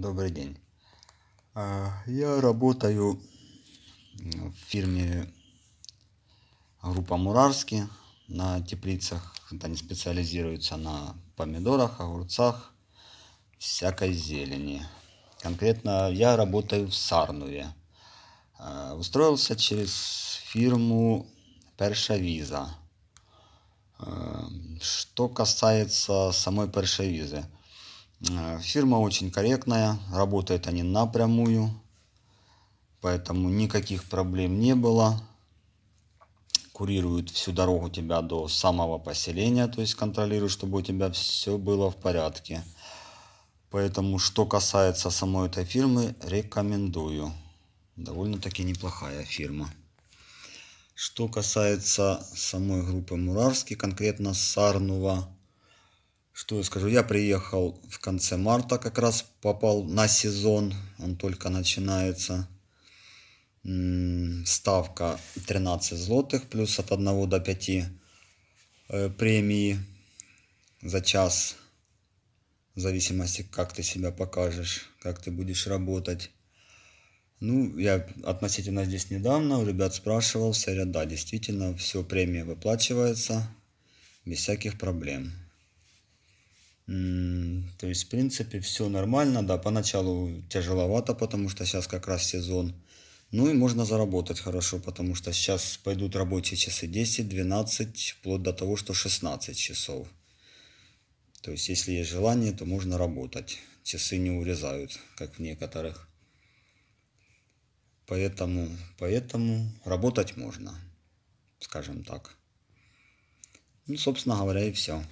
добрый день. А, я работаю в фирме группа Мурарски на теплицах. Они специализируются на помидорах, огурцах, всякой зелени. Конкретно я работаю в Сарнуве. А, устроился через фирму Першавиза. А, что касается самой Першавизы – Э, фирма очень корректная, работают они напрямую, поэтому никаких проблем не было. Курируют всю дорогу тебя до самого поселения, то есть контролируют, чтобы у тебя все было в порядке. Поэтому, что касается самой этой фирмы, рекомендую. Довольно-таки неплохая фирма. Что касается самой группы Мурарский, конкретно Сарнова, что я скажу, я приехал в конце марта, как раз попал на сезон, он только начинается. Ставка 13 злотых, плюс от 1 до 5 э, премии за час, в зависимости, как ты себя покажешь, как ты будешь работать. Ну, я относительно здесь недавно у ребят спрашивал, все говорят, да, действительно, все премия выплачивается без всяких проблем. То есть, в принципе, все нормально, да, поначалу тяжеловато, потому что сейчас как раз сезон. Ну и можно заработать хорошо, потому что сейчас пойдут рабочие часы 10, 12, вплоть до того, что 16 часов. То есть, если есть желание, то можно работать. Часы не урезают, как в некоторых. Поэтому, поэтому работать можно, скажем так. Ну, собственно говоря, и все.